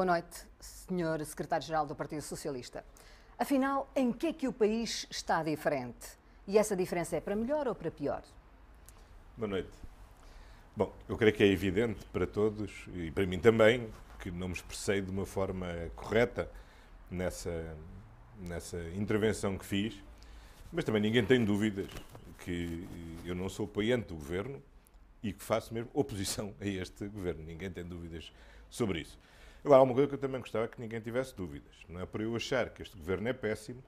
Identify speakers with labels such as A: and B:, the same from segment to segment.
A: Boa noite, Sr. Secretário-Geral do Partido Socialista. Afinal, em que é que o país está diferente? E essa diferença é para melhor ou para pior?
B: Boa noite. Bom, eu creio que é evidente para todos e para mim também que não me expressei de uma forma correta nessa, nessa intervenção que fiz, mas também ninguém tem dúvidas que eu não sou apoiante do governo e que faço mesmo oposição a este governo. Ninguém tem dúvidas sobre isso. Agora, há uma coisa que eu também gostava é que ninguém tivesse dúvidas. Não é para eu achar que este governo é péssimo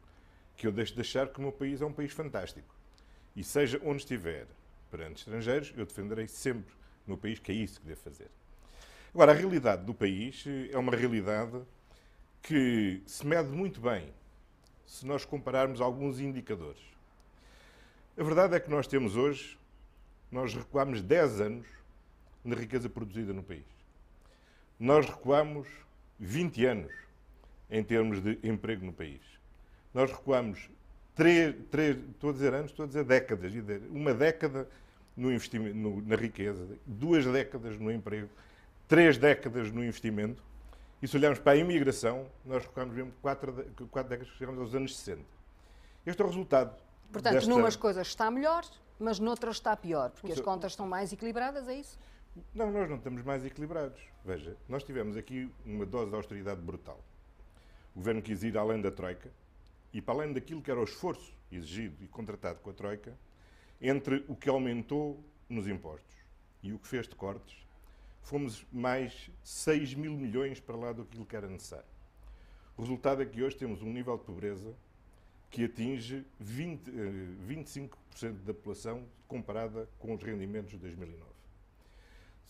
B: que eu deixo de achar que o meu país é um país fantástico. E seja onde estiver perante estrangeiros, eu defenderei sempre o meu país, que é isso que devo fazer. Agora, a realidade do país eh, é uma realidade que se mede muito bem se nós compararmos alguns indicadores. A verdade é que nós temos hoje, nós recuamos 10 anos na riqueza produzida no país. Nós recuamos 20 anos em termos de emprego no país. Nós recuamos três, três estou a dizer anos, estou a dizer décadas, uma década no investimento, no, na riqueza, duas décadas no emprego, três décadas no investimento. E se olharmos para a imigração, nós recuamos mesmo quatro, décadas, chegamos aos anos 60. Este é o resultado. Portanto, desta... numas
A: coisas está melhor, mas noutras está pior, porque as contas estão mais equilibradas, é isso?
B: Não, nós não estamos mais equilibrados. Veja, nós tivemos aqui uma dose de austeridade brutal. O governo quis ir além da Troika e, para além daquilo que era o esforço exigido e contratado com a Troika, entre o que aumentou nos impostos e o que fez de cortes, fomos mais 6 mil milhões para lá do que era necessário. O resultado é que hoje temos um nível de pobreza que atinge 20, 25% eh, da população comparada com os rendimentos de 2009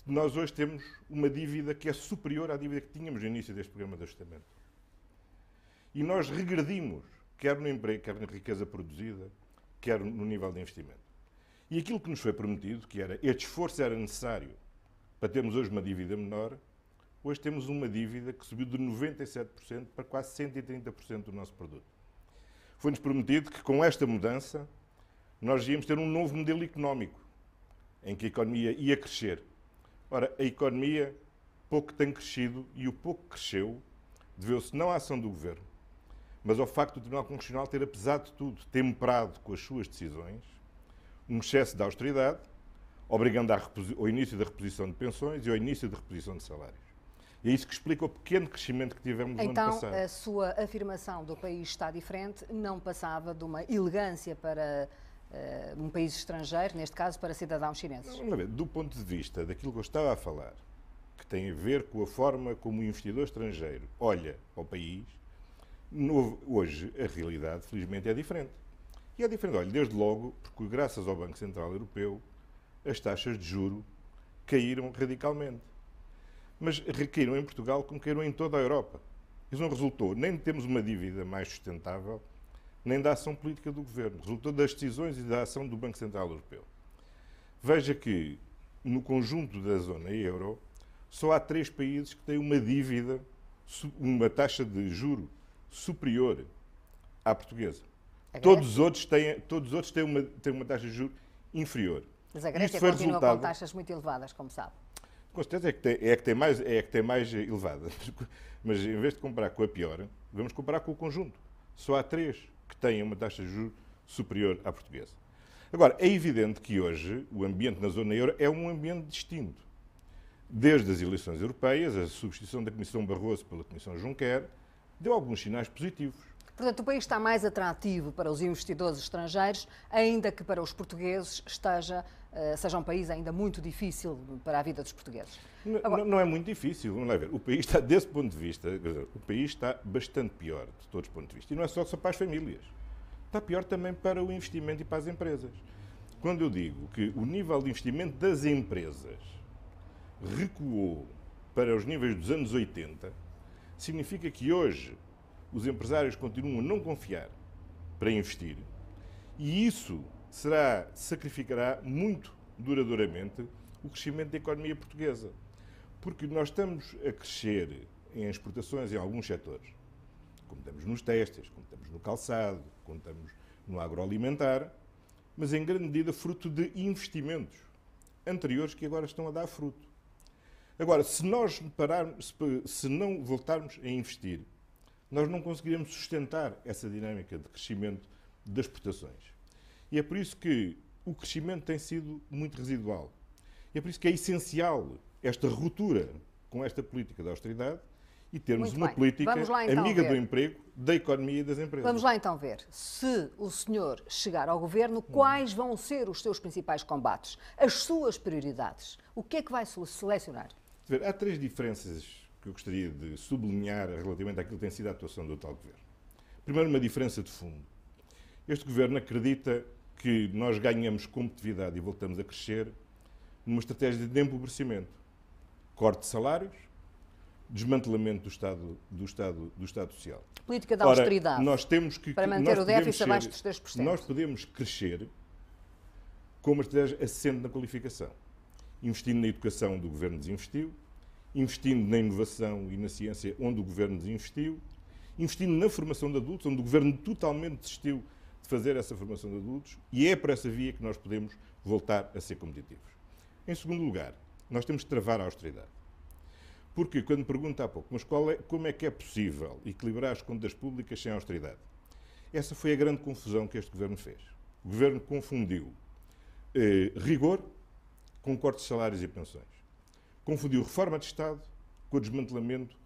B: nós hoje temos uma dívida que é superior à dívida que tínhamos no início deste programa de ajustamento. E nós regredimos, quer no emprego, quer na riqueza produzida, quer no nível de investimento. E aquilo que nos foi prometido, que era este esforço era necessário para termos hoje uma dívida menor, hoje temos uma dívida que subiu de 97% para quase 130% do nosso produto. Foi-nos prometido que com esta mudança nós íamos ter um novo modelo económico, em que a economia ia crescer Ora, a economia pouco tem crescido e o pouco que cresceu deveu-se não à ação do governo, mas ao facto do Tribunal Constitucional ter, apesar de tudo, temperado com as suas decisões um excesso de austeridade, obrigando ao início da reposição de pensões e ao início da reposição de salários. E é isso que explica o pequeno crescimento que tivemos então, no ano então, passado. Então, a
A: sua afirmação do país está diferente não passava de uma elegância para eh, um país estrangeiro, neste caso para cidadãos chineses? Não,
B: do ponto de vista daquilo que eu estava a falar, que tem a ver com a forma como o investidor estrangeiro olha ao país, no, hoje a realidade, felizmente, é diferente. E é diferente, olha, desde logo, porque graças ao Banco Central Europeu, as taxas de juro caíram radicalmente. Mas recaíram em Portugal como caíram em toda a Europa. Isso não resultou nem de termos uma dívida mais sustentável, nem da ação política do governo. Resultou das decisões e da ação do Banco Central Europeu. Veja que, no conjunto da zona euro, só há três países que têm uma dívida, uma taxa de juro superior à portuguesa. Todos os outros têm, todos os outros têm, uma, têm uma taxa de juro inferior. Mas a Grécia continua resultado... com
A: taxas muito elevadas, como sabe.
B: Com certeza é que tem, é que tem, mais, é que tem mais elevada. Mas em vez de comparar com a pior, vamos comparar com o conjunto. Só há três que têm uma taxa de juros superior à portuguesa. Agora, é evidente que hoje o ambiente na zona euro é um ambiente distinto. Desde as eleições europeias, a substituição da Comissão Barroso pela Comissão Juncker deu alguns sinais positivos.
A: Portanto, o país está mais atrativo para os investidores estrangeiros, ainda que para os portugueses esteja, eh, seja um país ainda muito difícil para a vida dos portugueses.
B: Não, Agora, não é muito difícil, vamos lá ver. O país está, desse ponto de vista, o país está bastante pior de todos os pontos de vista. E não é só, só para as famílias. Está pior também para o investimento e para as empresas. Quando eu digo que o nível de investimento das empresas recuou para os níveis dos anos 80, significa que hoje os empresários continuam a não confiar para investir. E isso será, sacrificará muito duradouramente o crescimento da economia portuguesa. Porque nós estamos a crescer em exportações em alguns setores, como estamos nos testes, como estamos no calçado, como estamos no agroalimentar, mas em grande medida fruto de investimentos anteriores que agora estão a dar fruto. Agora, se nós pararmos, se não voltarmos a investir nós não conseguiremos sustentar essa dinâmica de crescimento das exportações. E é por isso que o crescimento tem sido muito residual. E é por isso que é essencial esta ruptura com esta política da austeridade e termos muito uma bem. política lá, então, amiga ver. do emprego, da economia e das empresas. Vamos lá
A: então ver. Se o senhor chegar ao governo, quais hum. vão ser os seus principais combates? As suas prioridades? O que é que vai selecionar?
B: Há três diferenças que eu gostaria de sublinhar relativamente àquilo que tem sido a atuação do atual governo. Primeiro, uma diferença de fundo. Este governo acredita que nós ganhamos competitividade e voltamos a crescer numa estratégia de empobrecimento. Corte de salários, desmantelamento do Estado, do Estado, do Estado Social. Política da austeridade. nós temos que para manter o déficit ser, abaixo dos 3%. Nós podemos crescer com uma estratégia assente na qualificação, investindo na educação do governo desinvestiu, investindo na inovação e na ciência, onde o governo desinvestiu, investindo na formação de adultos, onde o governo totalmente desistiu de fazer essa formação de adultos, e é por essa via que nós podemos voltar a ser competitivos. Em segundo lugar, nós temos de travar a austeridade. Porque, quando pergunta há pouco, mas é, como é que é possível equilibrar as contas públicas sem austeridade? Essa foi a grande confusão que este governo fez. O governo confundiu eh, rigor com cortes de salários e pensões. Confundiu reforma de Estado com o desmantelamento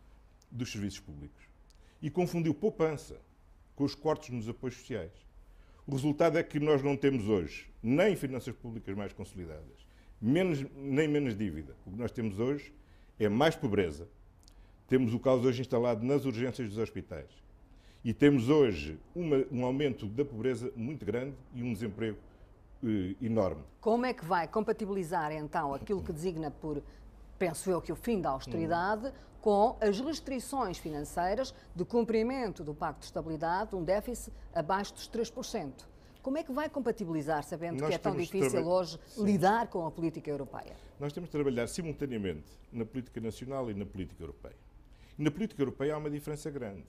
B: dos serviços públicos. E confundiu poupança com os cortes nos apoios sociais. O resultado é que nós não temos hoje nem finanças públicas mais consolidadas, menos, nem menos dívida. O que nós temos hoje é mais pobreza. Temos o caos hoje instalado nas urgências dos hospitais. E temos hoje uma, um aumento da pobreza muito grande e um desemprego eh, enorme.
A: Como é que vai compatibilizar então aquilo que designa por penso eu que o fim da austeridade, hum. com as restrições financeiras de cumprimento do Pacto de Estabilidade, um déficit abaixo dos 3%. Como é que vai compatibilizar, sabendo Nós que é tão difícil hoje Sim. lidar com a política europeia?
B: Nós temos de trabalhar simultaneamente na política nacional e na política europeia. E na política europeia há uma diferença grande.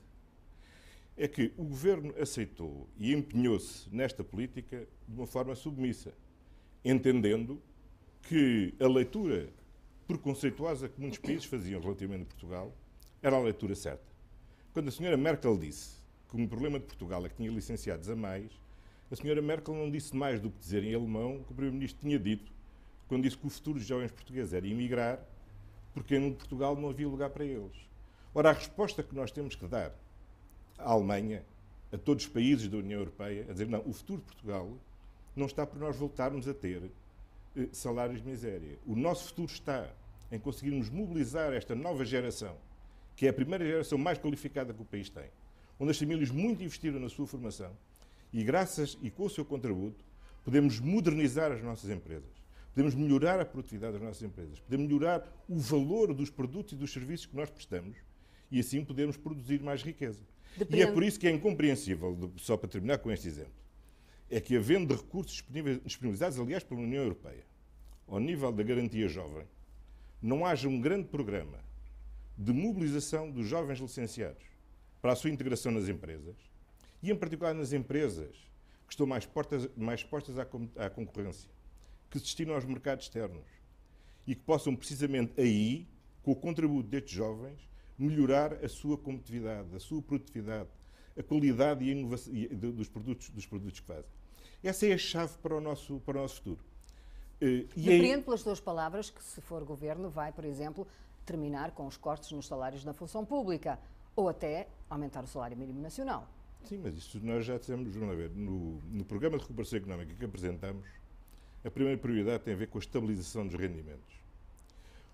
B: É que o governo aceitou e empenhou-se nesta política de uma forma submissa, entendendo que a leitura preconceituosa que muitos países faziam relativamente a Portugal, era a leitura certa. Quando a senhora Merkel disse que o problema de Portugal é que tinha licenciados a mais, a senhora Merkel não disse mais do que dizer em alemão que o primeiro-ministro tinha dito quando disse que o futuro dos jovens portugueses era emigrar, porque no Portugal não havia lugar para eles. Ora, a resposta que nós temos que dar à Alemanha, a todos os países da União Europeia, a dizer, não, o futuro de Portugal não está por nós voltarmos a ter eh, salários de miséria. O nosso futuro está em conseguirmos mobilizar esta nova geração, que é a primeira geração mais qualificada que o país tem, onde as famílias muito investiram na sua formação e, graças e com o seu contributo, podemos modernizar as nossas empresas, podemos melhorar a produtividade das nossas empresas, podemos melhorar o valor dos produtos e dos serviços que nós prestamos e assim podemos produzir mais riqueza. Depende. E é por isso que é incompreensível, só para terminar com este exemplo, é que, havendo recursos disponibilizados, aliás, pela União Europeia, ao nível da garantia jovem, não haja um grande programa de mobilização dos jovens licenciados para a sua integração nas empresas e, em particular, nas empresas que estão mais, expostas mais à, à concorrência, que se destinam aos mercados externos e que possam, precisamente aí, com o contributo destes jovens, melhorar a sua competitividade, a sua produtividade, a qualidade e a inovação, dos, produtos, dos produtos que fazem. Essa é a chave para o nosso, para o nosso futuro. Uh, eh, Depreendo aí...
A: pelas suas palavras que, se for governo, vai, por exemplo, terminar com os cortes nos salários na função pública ou até aumentar o salário mínimo nacional.
B: Sim, mas isso nós já dissemos, vamos ver, no, no programa de recuperação económica que apresentamos, a primeira prioridade tem a ver com a estabilização dos rendimentos.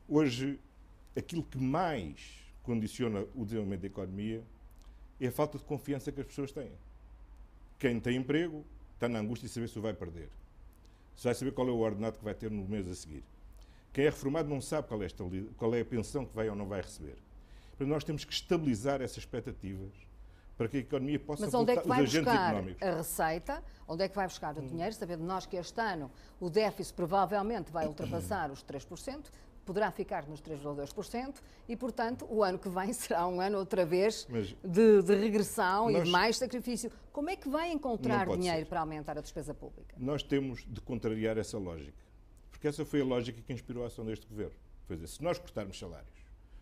B: Hoje, aquilo que mais condiciona o desenvolvimento da economia é a falta de confiança que as pessoas têm. Quem tem emprego está na angústia de saber se o vai perder, se vai saber qual é o ordenado que vai ter no mês a seguir. Quem é reformado não sabe qual é, esta, qual é a pensão que vai ou não vai receber. Para nós temos que estabilizar essas expectativas para que a economia possa Mas onde é que vai buscar a
A: receita? Onde é que vai buscar o dinheiro? Sabendo nós que este ano o déficit provavelmente vai ultrapassar os 3%, poderá ficar nos 3,2% e, portanto, o ano que vem será um ano outra vez de, de, regressão e de mais sacrifício. Como é que vai encontrar dinheiro ser. para aumentar a despesa pública?
B: Nós temos de contrariar essa lógica, porque essa foi a lógica que inspirou a ação deste governo. Quer dizer, se nós cortarmos salários,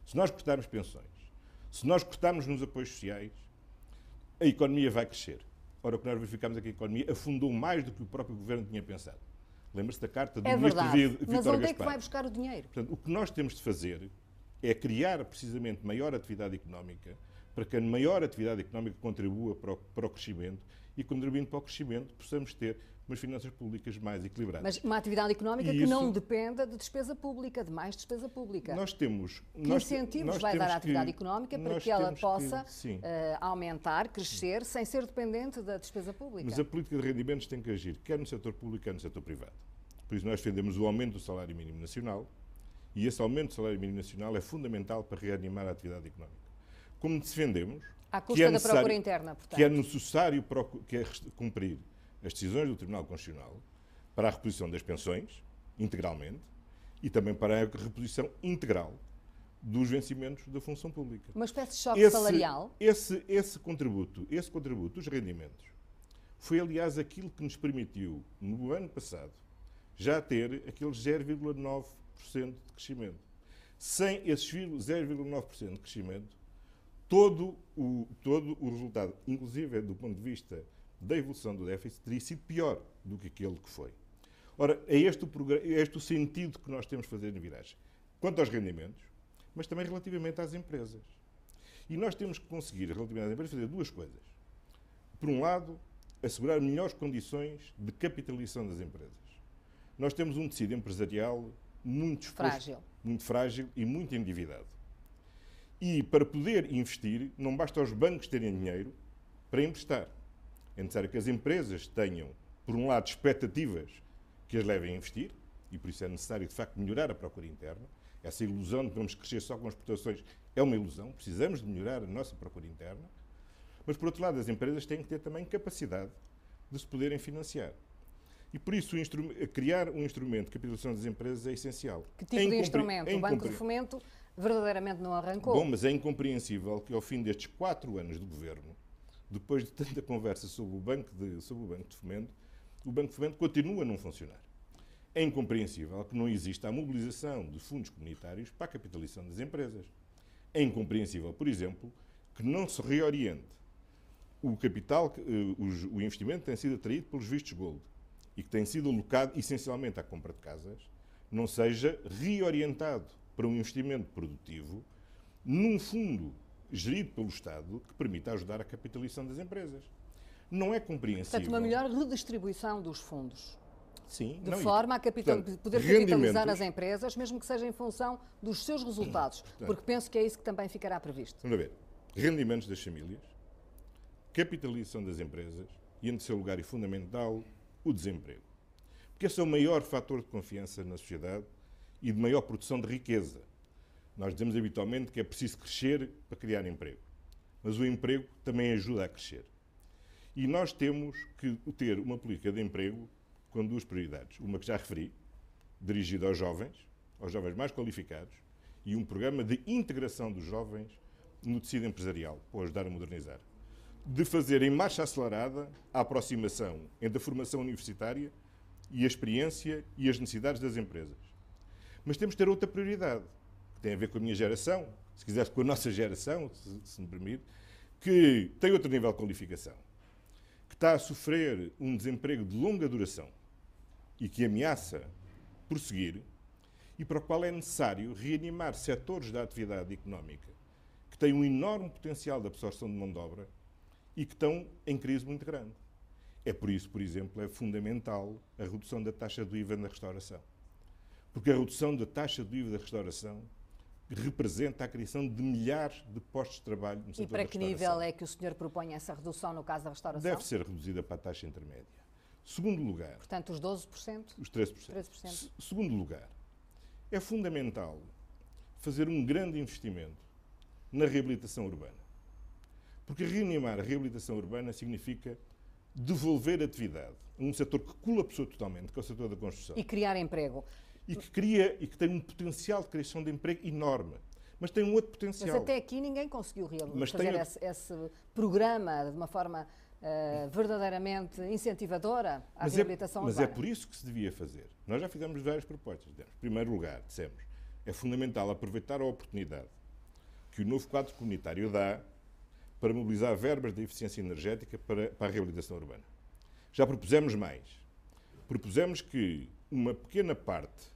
B: se nós cortarmos pensões, se nós cortarmos nos apoios sociais, a economia vai crescer. Ora, o que nós verificamos é que a economia afundou mais do que o próprio governo tinha pensado. Lembra-se da carta do é ministro verdade, Vítor Mas onde Gaspar. é que vai
A: buscar o dinheiro?
B: Portanto, o que nós temos de fazer é criar precisamente maior atividade económica, para que a maior atividade económica contribua para o, para o crescimento e, contribuindo para o crescimento, possamos ter umas finanças públicas mais equilibradas. Mas
A: uma atividade económica e que isso... não dependa de despesa pública, de mais despesa pública. Nós
B: temos... Que nós, incentivos nós vai dar à atividade que, económica para que ela possa que, uh,
A: aumentar, crescer, sem ser dependente da despesa pública? Mas a
B: política de rendimentos tem que agir, quer no setor público, quer no setor privado. Por isso nós defendemos o aumento do salário mínimo nacional, e esse aumento do salário mínimo nacional é fundamental para reanimar a atividade económica. Como defendemos... À custa é da procura interna, portanto. Que é necessário que é cumprir as decisões do Tribunal Constitucional para a reposição das pensões, integralmente, e também para a reposição integral dos vencimentos da função pública. Uma espécie
A: de choque esse, salarial?
B: Esse, esse, contributo, esse contributo dos rendimentos foi, aliás, aquilo que nos permitiu, no ano passado, já ter aquele 0,9% de crescimento. Sem esses 0,9% de crescimento, todo o, todo o resultado, inclusive do ponto de vista da evolução do déficit teria sido pior do que aquele que foi. Ora, é este o, é este o sentido que nós temos de fazer na viragem. Quanto aos rendimentos, mas também relativamente às empresas. E nós temos que conseguir, relativamente às empresas, fazer duas coisas. Por um lado, assegurar melhores condições de capitalização das empresas. Nós temos um tecido empresarial muito exposto, frágil. muito frágil e muito endividado. E para poder investir, não basta os bancos terem dinheiro para emprestar. É necessário que as empresas tenham, por um lado, expectativas que as levem a investir, e por isso é necessário, de facto, melhorar a procura interna. Essa ilusão de que vamos crescer só com exportações é uma ilusão, precisamos de melhorar a nossa procura interna. Mas, por outro lado, as empresas têm que ter também capacidade de se poderem financiar. E por isso, criar um instrumento de capitalização das empresas é essencial. Que tipo é de instrumento? É o Banco de
A: Fomento verdadeiramente não arrancou. Bom, mas
B: é incompreensível que, ao fim destes quatro anos de governo, depois de tanta conversa sobre o Banco de, sobre o banco de Fomento, o Banco de Fomento continua a não funcionar. É incompreensível que não exista a mobilização de fundos comunitários para a capitalização das empresas. É incompreensível, por exemplo, que não se reoriente o capital, eh, o investimento que tem sido atraído pelos vistos gold e que tem sido alocado essencialmente à compra de casas, não seja reorientado para um investimento produtivo num fundo gerido pelo Estado que permita ajudar a capitalização das empresas. Não é compreensível. Portanto, uma melhor
A: redistribuição dos fundos.
B: Sim, de não, forma a capital, portanto, poder capitalizar as
A: empresas, mesmo que seja em função dos seus resultados, portanto, porque penso que é isso que também ficará previsto.
B: Vamos ver. Rendimentos das famílias, capitalização das empresas e, em seu lugar e fundamental, o desemprego. Porque esse é o maior fator de confiança na sociedade e de maior produção de riqueza. Nós dizemos habitualmente que é preciso crescer para criar emprego, mas o emprego também ajuda a crescer. E nós temos que ter uma política de emprego com duas prioridades. Uma que já referi, dirigida aos jovens, aos jovens mais qualificados, e um programa de integração dos jovens no tecido empresarial, para ajudar a modernizar. De fazer em marcha acelerada a aproximação entre a formação universitária e a experiência e as necessidades das empresas. Mas temos que ter outra prioridade, tem a ver com a minha geração, se quiser com a nossa geração, se, se me permite, que tem outro nível de qualificação, que está a sofrer um desemprego de longa duração e que ameaça prosseguir, e para o qual é necessário reanimar setores da atividade económica que têm um enorme potencial de absorção de mão de obra e que estão em crise muito grande. É por isso, por exemplo, é fundamental a redução da taxa do IVA na restauração. Porque a redução da taxa do IVA da restauração representa a criação de milhares de postos de trabalho no setor E para que nível
A: é que o senhor propõe essa redução no caso da restauração?
B: Deve ser reduzida para a taxa intermédia. Segundo lugar.
A: Portanto, os 12%? Os
B: 13%. 13%. Segundo lugar, é fundamental fazer um grande investimento na reabilitação urbana. Porque reanimar a reabilitação urbana significa devolver atividade a um setor que colapsou totalmente, que é o setor da construção. E
A: criar emprego
B: e que cria e que tem um potencial de criação de emprego enorme. Mas tem um outro potencial. Mas até
A: aqui ninguém conseguiu realizar mas fazer tem... esse, esse programa de uma forma Uh, verdadeiramente incentivadora à mas é- reabilitação é, mas urbana. Mas é por
B: isso que se devia fazer. Nós já fizemos várias propostas. Em primeiro lugar, dissemos, é fundamental aproveitar a oportunidade que o novo quadro comunitário dá para mobilizar verbas de eficiência energética para, para a reabilitação urbana. Já propusemos mais. Propusemos que uma pequena parte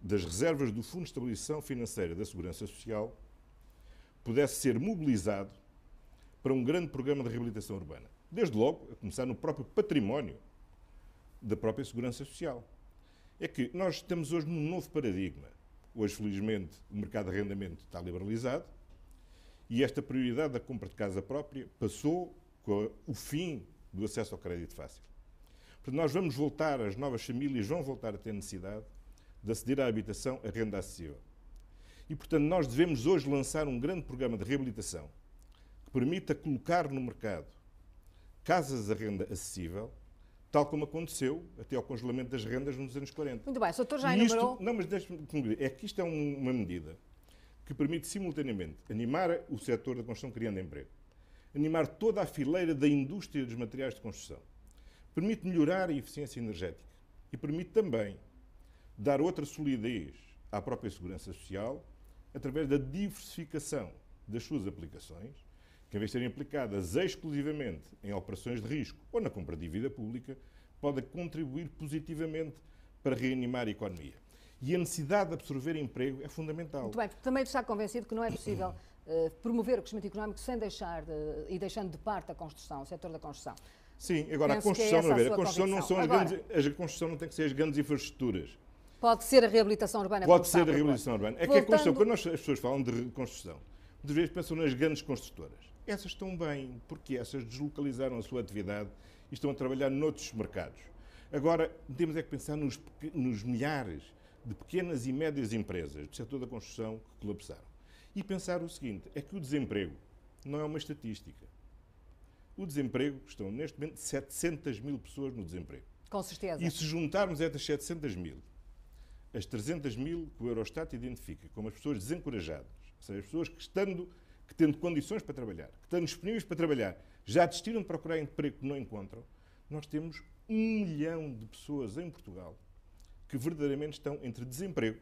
B: das reservas do Fundo de Estabilização Financeira da Segurança Social pudesse ser mobilizado para um grande programa de reabilitação urbana. Desde logo, a começar no próprio património da própria Segurança Social. É que nós estamos hoje num novo paradigma. Hoje, felizmente, o mercado de arrendamento está liberalizado e esta prioridade da compra de casa própria passou com o fim do acesso ao crédito fácil nós vamos voltar, as novas famílias vão voltar a ter necessidade de aceder à habitação a renda acessível. E, portanto, nós devemos hoje lançar um grande programa de reabilitação que permita colocar no mercado casas a renda acessível, tal como aconteceu até ao congelamento das rendas nos anos 40. Muito bem, o doutor já enumerou... Isto, não, mas deixe-me é que isto é uma medida que permite simultaneamente animar o setor da construção criando emprego, animar toda a fileira da indústria dos materiais de construção, permite melhorar a eficiência energética e permite também dar outra solidez à própria segurança social através da diversificação das suas aplicações, que em vez de serem aplicadas exclusivamente em operações de risco ou na compra de dívida pública, pode contribuir positivamente para reanimar a economia. E a necessidade de absorver emprego é fundamental. Muito bem,
A: também está convencido que não é possível eh, promover o crescimento económico sem deixar de, e deixando de parte a construção, o setor da construção.
B: Sim, agora Penso é a construção, é a, a, construção não são agora, as grandes, a construção não tem que ser as grandes infraestruturas.
A: Pode ser a reabilitação urbana. Pode ser a reabilitação urbana. É Voltando... que a construção, quando
B: nós, as pessoas falam de construção, muitas vezes pensam nas grandes construtoras. Essas estão bem, porque essas deslocalizaram a sua atividade e estão a trabalhar noutros mercados. Agora, temos é que pensar nos, nos milhares de pequenas e médias empresas do setor da construção que colapsaram. E pensar o seguinte, é que o desemprego não é uma estatística o desemprego, estão neste momento 700 mil pessoas no desemprego.
A: Com certeza. E se
B: juntarmos estas 700 mil, as 300 mil que o Eurostat identifica como as pessoas desencorajadas, ou seja, as pessoas que estando, que tendo condições para trabalhar, que estando disponíveis para trabalhar, já desistiram de procurar emprego que não encontram, nós temos um milhão de pessoas em Portugal que verdadeiramente estão entre desemprego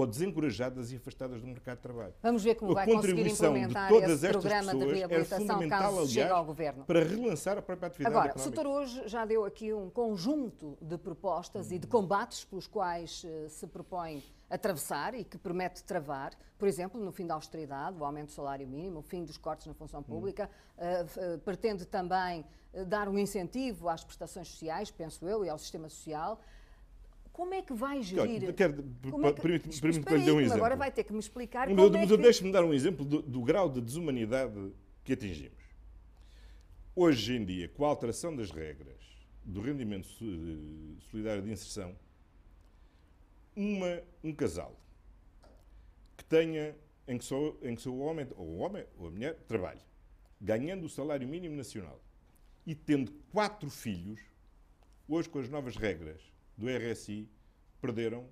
B: ou desencorajadas e afastadas do mercado de trabalho. Vamos
A: ver como a vai contribuição conseguir implementar de todas estas pessoas é era fundamental, aliás,
B: para relançar a própria atividade Agora, económica. Agora,
A: o setor hoje já deu aqui um conjunto de propostas hum. e de combates pelos quais eh, se propõe atravessar e que promete travar, por exemplo, no fim da austeridade, o aumento do salário mínimo, o fim dos cortes na função hum. pública, hum. uh, pretende também dar um incentivo às prestações sociais, penso eu, e ao sistema social. Como é que vai gerir? Permite-me é que... permite, permite lhe dar um exemplo. Agora vai ter que me explicar um, como é que... Deixe-me
B: dar um exemplo do, do grau de desumanidade que atingimos. Hoje em dia, com a alteração das regras do rendimento eh, solidário de inserção, uma, um casal que tenha, em que só, em que só o homem, ou o homem ou a mulher, trabalhe, ganhando o salário mínimo nacional e tendo quatro filhos, hoje com as novas regras do RSI perderam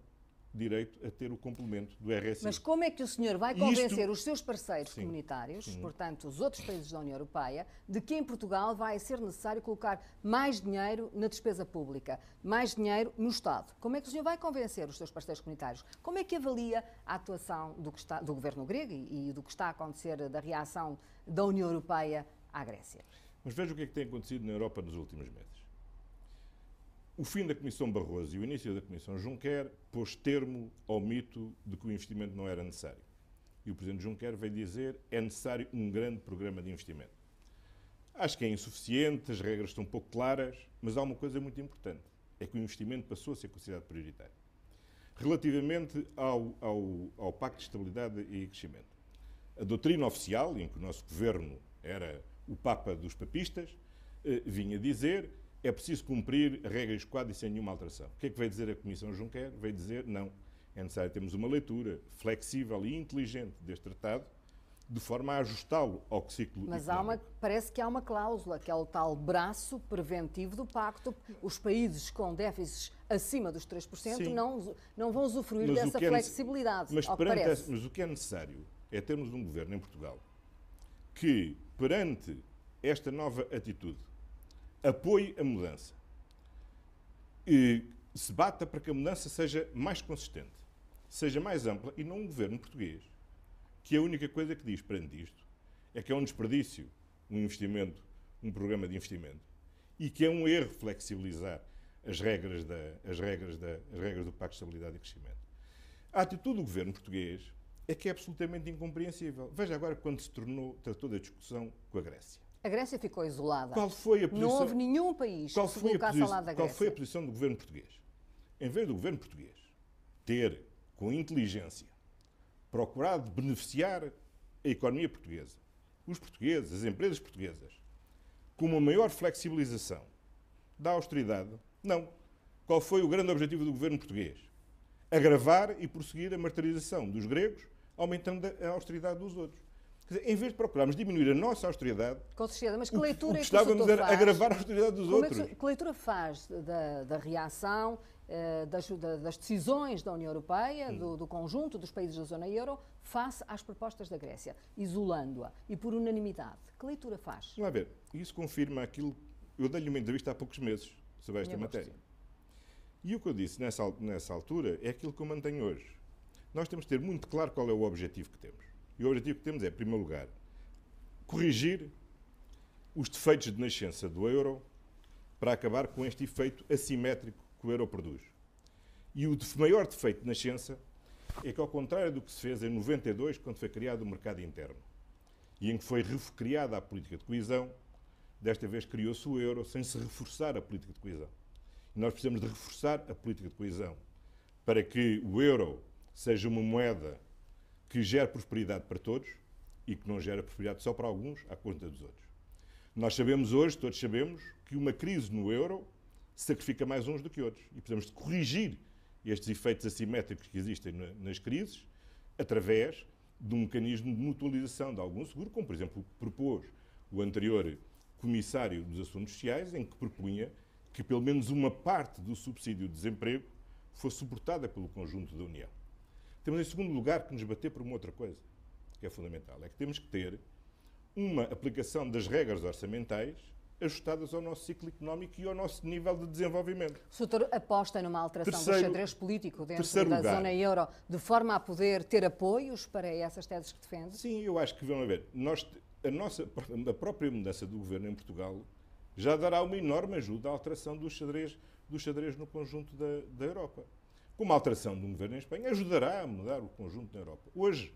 B: direito a ter o complemento do RSI. Mas
A: como é que o senhor vai convencer Isto... os seus parceiros Sim. comunitários, Sim. portanto os outros países da União Europeia, de que em Portugal vai ser necessário colocar mais dinheiro na despesa pública, mais dinheiro no Estado? Como é que o senhor vai convencer os seus parceiros comunitários? Como é que avalia a atuação do, está, do governo grego e, e do que está a acontecer da reação da União Europeia à Grécia?
B: Mas veja o que é que tem acontecido na Europa nos últimos meses. O fim da Comissão Barroso e o início da Comissão Juncker pôs termo ao mito de que o investimento não era necessário. E o Presidente Juncker veio dizer é necessário um grande programa de investimento. Acho que é insuficiente, as regras estão pouco claras, mas há uma coisa muito importante, é que o investimento passou a ser considerado prioritário. Relativamente ao, ao, ao Pacto de Estabilidade e Crescimento, a doutrina oficial, em que o nosso governo era o Papa dos Papistas, eh, vinha dizer é preciso cumprir a regra e sem nenhuma alteração. O que é que vai dizer a Comissão Juncker? Vai dizer não. É necessário termos uma leitura flexível e inteligente deste tratado, de forma a ajustá-lo ao ciclo Mas uma,
A: parece que há uma cláusula, que é o tal braço preventivo do pacto. Os países com déficits acima dos 3% não, não vão usufruir mas dessa é flexibilidade. Mas, perante,
B: mas o que é necessário é termos um governo em Portugal que, perante esta nova atitude, apoie a mudança. E se bata para que a mudança seja mais consistente, seja mais ampla e não um governo português, que a única coisa que diz perante isto é que é um desperdício um investimento, um programa de investimento, e que é um erro flexibilizar as regras, da, as regras, da, as regras do Pacto de Estabilidade e Crescimento. A atitude do governo português é que é absolutamente incompreensível. Veja agora quando se tornou, tratou da discussão com a Grécia.
A: A Grécia ficou isolada. Qual foi a posição? Não houve nenhum país qual que se colocasse ao lado da Grécia. Qual foi a
B: posição do governo português? Em vez do governo português ter, com inteligência, procurado beneficiar a economia portuguesa, os portugueses, as empresas portuguesas, com uma maior flexibilização da austeridade, não. Qual foi o grande objetivo do governo português? Agravar e prosseguir a martirização dos gregos, aumentando a austeridade dos outros. Dizer, em vez de procurarmos diminuir a nossa austeridade,
A: com certeza, mas que leitura o que é estávamos a agravar a austeridade dos Como outros. É que, que leitura faz da, da reação, eh, das, das, decisões da União Europeia, hum. do, do, conjunto dos países da zona euro, face às propostas da Grécia, isolando-a e por unanimidade? Que leitura faz?
B: Vamos ver, isso confirma aquilo. Eu dei-lhe uma entrevista há poucos meses sobre esta matéria. E o que eu disse nessa, nessa altura é aquilo que eu mantenho hoje. Nós temos de ter muito claro qual é o objetivo que temos. E o objetivo que temos é, em primeiro lugar, corrigir os defeitos de nascença do euro para acabar com este efeito assimétrico que o euro produz. E o maior defeito de nascença é que, ao contrário do que se fez em 92, quando foi criado o mercado interno, e em que foi recriada a política de coesão, desta vez criou-se o euro sem se reforçar a política de coesão. E nós precisamos de reforçar a política de coesão para que o euro seja uma moeda que gere prosperidade para todos e que não gera prosperidade só para alguns à conta dos outros. Nós sabemos hoje, todos sabemos, que uma crise no euro sacrifica mais uns do que outros e precisamos de corrigir estes efeitos assimétricos que existem nas crises através de um mecanismo de mutualização de algum seguro, como por exemplo propôs o anterior comissário dos assuntos sociais, em que propunha que pelo menos uma parte do subsídio de desemprego fosse suportada pelo conjunto da União. Temos, em segundo lugar, que nos bater por uma outra coisa, que é fundamental: é que temos que ter uma aplicação das regras orçamentais ajustadas ao nosso ciclo económico e ao nosso nível de desenvolvimento.
A: O senhor aposta numa alteração terceiro, do xadrez político dentro da lugar, zona euro, de forma a poder ter apoios para essas teses que defende?
B: Sim, eu acho que, vamos ver, nós, a, nossa, a própria mudança do governo em Portugal já dará uma enorme ajuda à alteração do xadrez, do xadrez no conjunto da, da Europa. Com a alteração do governo em Espanha ajudará a mudar o conjunto da Europa. Hoje,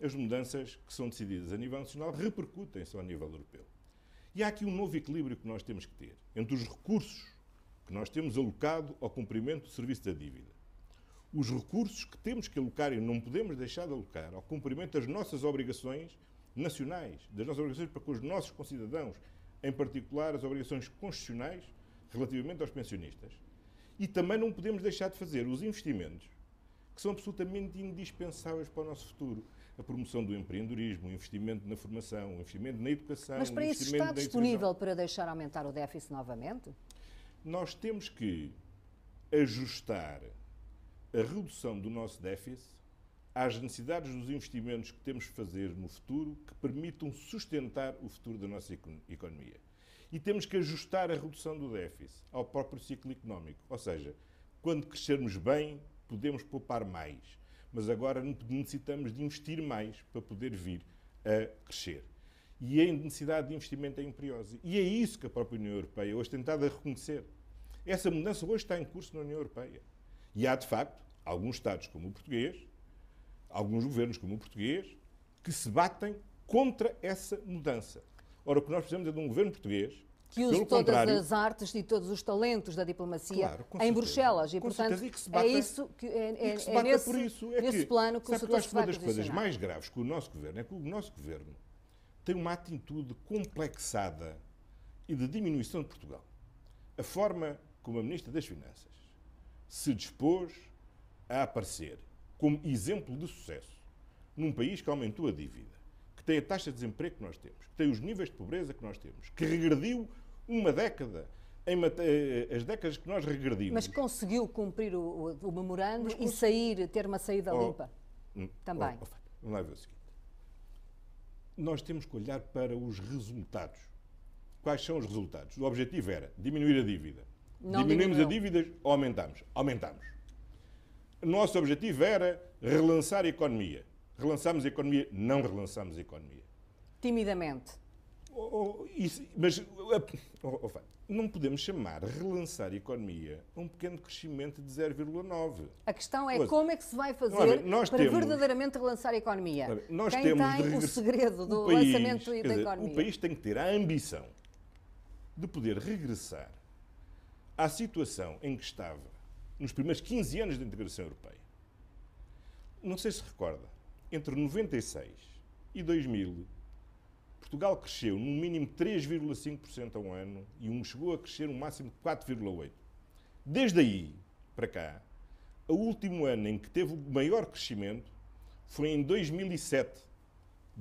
B: as mudanças que são decididas a nível nacional repercutem-se ao nível europeu. E há aqui um novo equilíbrio que nós temos que ter entre os recursos que nós temos alocado ao cumprimento do serviço da dívida, os recursos que temos que alocar e não podemos deixar de alocar ao cumprimento das nossas obrigações nacionais, das nossas obrigações para com os nossos concidadãos, em particular as obrigações constitucionais relativamente aos pensionistas, e também não podemos deixar de fazer os investimentos que são absolutamente indispensáveis para o nosso futuro. A promoção do empreendedorismo, o investimento na formação, o investimento na educação. Mas para isso está disponível
A: para deixar aumentar o déficit novamente?
B: Nós temos que ajustar a redução do nosso déficit às necessidades dos investimentos que temos que fazer no futuro que permitam sustentar o futuro da nossa economia e temos que ajustar a redução do déficit ao próprio ciclo económico. Ou seja, quando crescermos bem, podemos poupar mais, mas agora necessitamos de investir mais para poder vir a crescer. E a necessidade de investimento é imperiosa. E é isso que a própria União Europeia hoje tem estado a reconhecer. Essa mudança hoje está em curso na União Europeia. E há, de facto, alguns Estados como o português, alguns governos como o português, que se batem contra essa mudança. Ora, o que nós precisamos é de um governo português que use todas as
A: artes e todos os talentos da diplomacia claro, em certeza. Bruxelas. E, com portanto, e bata, é isso que é, é, que é, é nesse, isso. É nesse que, plano que o setor é é Uma das coisas mais
B: graves que o nosso governo é que o nosso governo tem uma atitude complexada e de diminuição de Portugal. A forma como a Ministra das Finanças se dispôs a aparecer como exemplo de sucesso num país que aumentou a dívida, que tem a taxa de desemprego que nós temos, que tem os níveis de pobreza que nós temos, que regrediu uma década em eh, as décadas que nós regredimos. Mas
A: conseguiu cumprir o, o, o memorando e consegui... sair, ter uma saída oh, limpa
B: hum, também. Oh, oh, vamos lá ver o seguinte. Nós temos que olhar para os resultados. Quais são os resultados? O objetivo era diminuir a dívida. Não Diminuímos diminuiu. a dívida ou aumentámos? Aumentámos. nosso objetivo era relançar a economia. Relançamos a economia? Não relançamos a economia.
A: Timidamente. Oh, oh,
B: isso, mas oh, oh, oh não podemos chamar relançar a economia um pequeno crescimento de 0,9.
A: A questão é como é que se vai fazer para temos, verdadeiramente relançar a economia. nós Quem temos tem o segredo do o país, lançamento da economia? o país
B: tem que ter a ambição de poder regressar à situação em que estava nos primeiros 15 anos da integração europeia. Não sei se recorda, entre 96 e 2000, Portugal cresceu no mínimo 3,5% ao ano e um chegou a crescer um máximo de 4,8%. Desde aí para cá, o último ano em que teve o maior crescimento foi em 2007.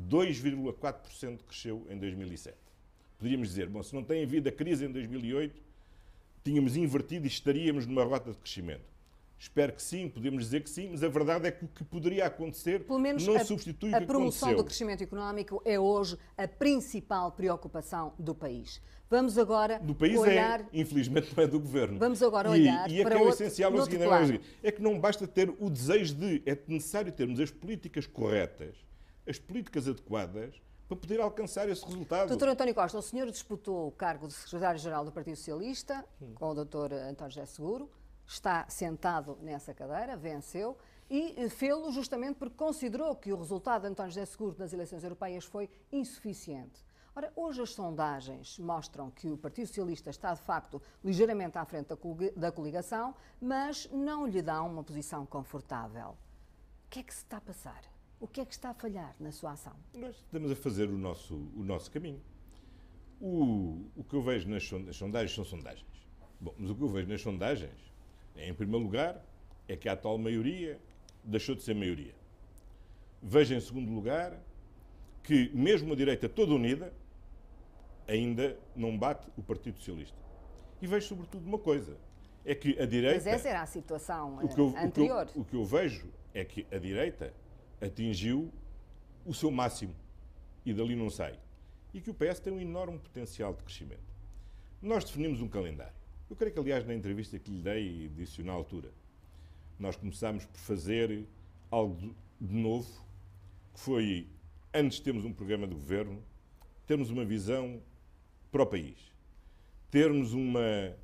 B: 2,4% cresceu em 2007. Poderíamos dizer, bom, se não tem havido a crise em 2008, tínhamos invertido e estaríamos numa rota de crescimento. Espero que sim, podemos dizer que sim, mas a verdade é que o que poderia acontecer Pelo menos não a, substitui o que A promoção aconteceu. do
A: crescimento económico é hoje a principal preocupação do país. Vamos agora do país é, olhar... é,
B: infelizmente não é do governo. Vamos agora olhar e, é e para é o essencial outro seguinte, plano. é que não basta ter o desejo de, é necessário termos as políticas corretas, as políticas adequadas para poder alcançar esse resultado. Doutor
A: António Costa, o senhor disputou o cargo de secretário-geral do Partido Socialista hum. com o doutor António José Seguro está sentado nessa cadeira, venceu, e eh, fê-lo justamente porque considerou que o resultado de António José Seguro nas eleições europeias foi insuficiente. Ora, hoje as sondagens mostram que o Partido Socialista está, de facto, ligeiramente à frente da coligação, mas não lhe dá uma posição confortável. O que é que se está a passar? O que é que está a falhar na sua ação?
B: Nós estamos a fazer o nosso, o nosso caminho. O, o que eu vejo nas sondagens, as sondagens são sondagens. Bom, mas o que eu vejo nas sondagens é, em primeiro lugar, é que a tal maioria deixou de ser maioria. Veja, em segundo lugar, que mesmo a direita toda unida ainda não bate o Partido Socialista. E vejo sobretudo uma coisa, é que a direita... Mas essa
A: era a situação o que eu, anterior. O
B: que eu, o que eu vejo é que a direita atingiu o seu máximo e dali não sai. E que o PS tem um enorme potencial de crescimento. Nós definimos um calendário. Eu creio que, aliás, na entrevista que lhe dei, disse na altura, nós começámos por fazer algo de novo, que foi, antes temos um programa de governo, termos uma visão para o país, termos uma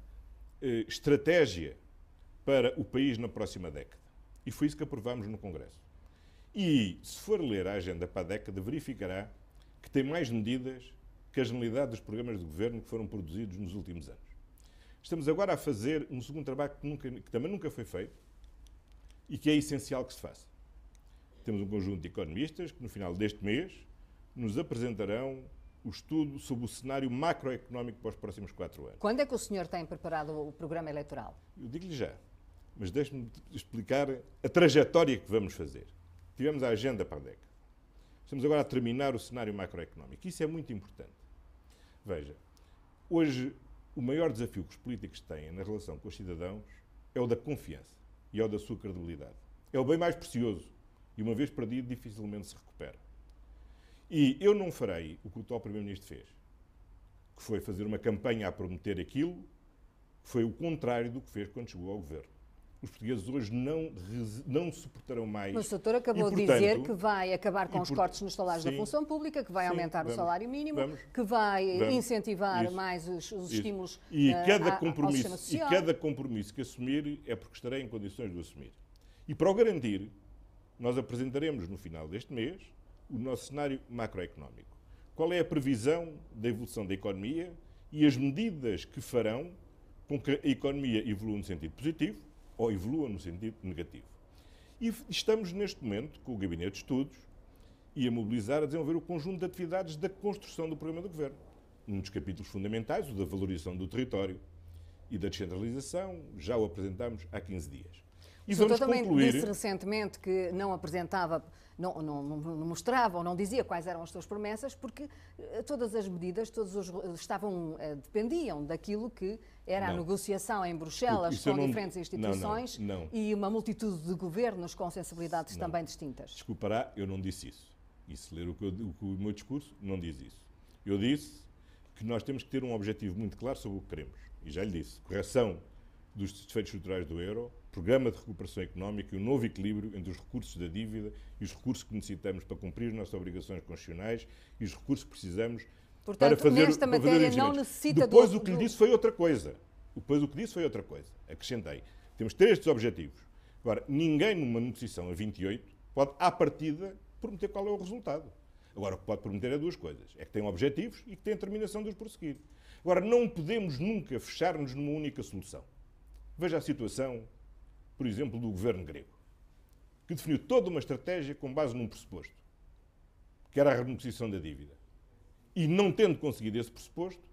B: eh, estratégia para o país na próxima década. E foi isso que aprovámos no Congresso. E, se for ler a agenda para a década, verificará que tem mais medidas que a generalidade dos programas de governo que foram produzidos nos últimos anos. Estamos agora a fazer um segundo trabalho que, nunca, que também nunca foi feito e que é essencial que se faça. Temos um conjunto de economistas que, no final deste mês, nos apresentarão o estudo sobre o cenário macroeconómico para os próximos quatro anos.
A: Quando é que o senhor tem preparado o programa eleitoral?
B: Eu digo-lhe já, mas deixe-me explicar a trajetória que vamos fazer. Tivemos a agenda para a DEC. Estamos agora a terminar o cenário macroeconómico. Isso é muito importante. Veja, hoje o maior desafio que os políticos têm na relação com os cidadãos é o da confiança e é o da sua credibilidade. É o bem mais precioso e, uma vez perdido, dificilmente se recupera. E eu não farei o que o tal Primeiro-Ministro fez, que foi fazer uma campanha a prometer aquilo, que foi o contrário do que fez quando chegou ao governo os portugueses hoje não, não suportarão mais. Mas o doutor acabou de dizer que
A: vai acabar com por... os cortes nos salários sim, da função pública, que vai sim, aumentar vamos, o salário mínimo, vamos, que vai vamos, incentivar isso, mais os, os estímulos e uh, cada a, compromisso E cada
B: compromisso que assumir é porque estarei em condições de o assumir. E para o garantir, nós apresentaremos no final deste mês o nosso cenário macroeconómico. Qual é a previsão da evolução da economia e as medidas que farão com que a economia evolua no sentido positivo, ou evolua no sentido negativo. E estamos neste momento com o Gabinete de Estudos e a mobilizar a desenvolver o conjunto de atividades da construção do programa do Governo. Um dos capítulos fundamentais, o da valorização do território e da descentralização, já o apresentámos há 15 dias. E o vamos também concluir... disse
A: recentemente que não apresentava não, não, não, mostrava ou não dizia quais eram as suas promessas, porque eh, todas as medidas todos os, eh, estavam, eh, dependiam daquilo que era não. a negociação em Bruxelas com diferentes instituições e uma multitude de governos com sensibilidades também distintas.
B: Desculpará, eu não disse isso. E se ler o, eu, o meu discurso, não diz isso. Eu disse que nós temos que ter um objetivo muito claro sobre o que queremos. E já lhe disse, correção dos desfechos estruturais do euro, programa de recuperação económica e um novo equilíbrio entre os recursos da dívida e os recursos que necessitamos para cumprir nossas obrigações constitucionais e os recursos que precisamos Portanto, para fazer nesta para matéria fazer não necessita Depois do... o que lhe disse foi outra coisa. Depois o que disse foi outra coisa. Acrescentei. Temos três destes objetivos. Agora, ninguém numa negociação a 28 pode, à partida, prometer qual é o resultado. Agora, o que pode prometer é duas coisas. É que tem objetivos e que tem a terminação de os prosseguir. Agora, não podemos nunca fechar-nos numa única solução. Veja a situação, por exemplo, do governo grego, que definiu toda uma estratégia com base num pressuposto, que era a renegociação da dívida. E não tendo conseguido esse pressuposto,